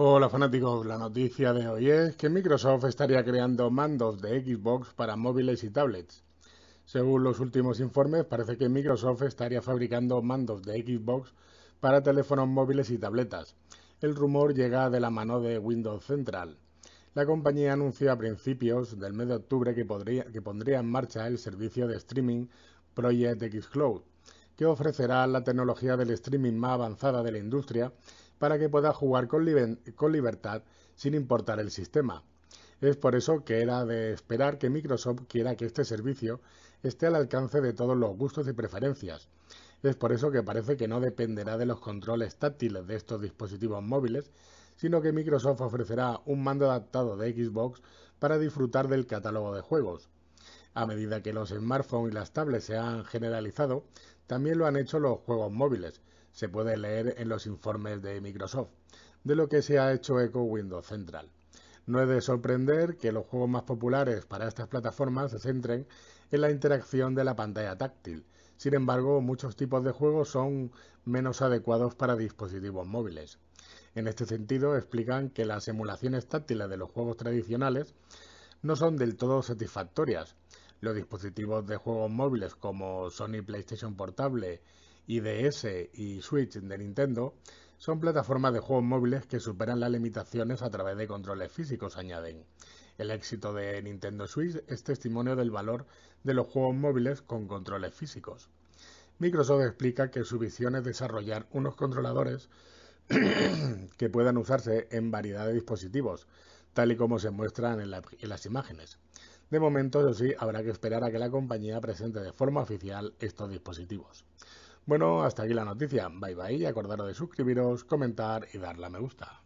Hola fanáticos, la noticia de hoy es que Microsoft estaría creando mandos de Xbox para móviles y tablets. Según los últimos informes, parece que Microsoft estaría fabricando mandos de Xbox para teléfonos móviles y tabletas. El rumor llega de la mano de Windows Central. La compañía anunció a principios del mes de octubre que, podría, que pondría en marcha el servicio de streaming Project Xcloud, que ofrecerá la tecnología del streaming más avanzada de la industria para que pueda jugar con, libertad sin importar el sistema. Es por eso que era de esperar que Microsoft quiera que este servicio esté al alcance de todos los gustos y preferencias. Es por eso que parece que no dependerá de los controles táctiles de estos dispositivos móviles, sino que Microsoft ofrecerá un mando adaptado de Xbox para disfrutar del catálogo de juegos. A medida que los smartphones y las tablets se han generalizado, también lo han hecho los juegos móviles, se puede leer en los informes de Microsoft, de lo que se ha hecho eco Windows Central. No es de sorprender que los juegos más populares para estas plataformas se centren en la interacción de la pantalla táctil. Sin embargo, muchos tipos de juegos son menos adecuados para dispositivos móviles. En este sentido, explican que las emulaciones táctiles de los juegos tradicionales no son del todo satisfactorias. Los dispositivos de juegos móviles como Sony PlayStation Portable IDS y Switch de Nintendo son plataformas de juegos móviles que superan las limitaciones a través de controles físicos, añaden. El éxito de Nintendo Switch es testimonio del valor de los juegos móviles con controles físicos. Microsoft explica que su visión es desarrollar unos controladores que puedan usarse en variedad de dispositivos, tal y como se muestran en, en las imágenes. De momento, eso sí, habrá que esperar a que la compañía presente de forma oficial estos dispositivos. Bueno, hasta aquí la noticia. Bye bye y acordaros de suscribiros, comentar y darle a me gusta.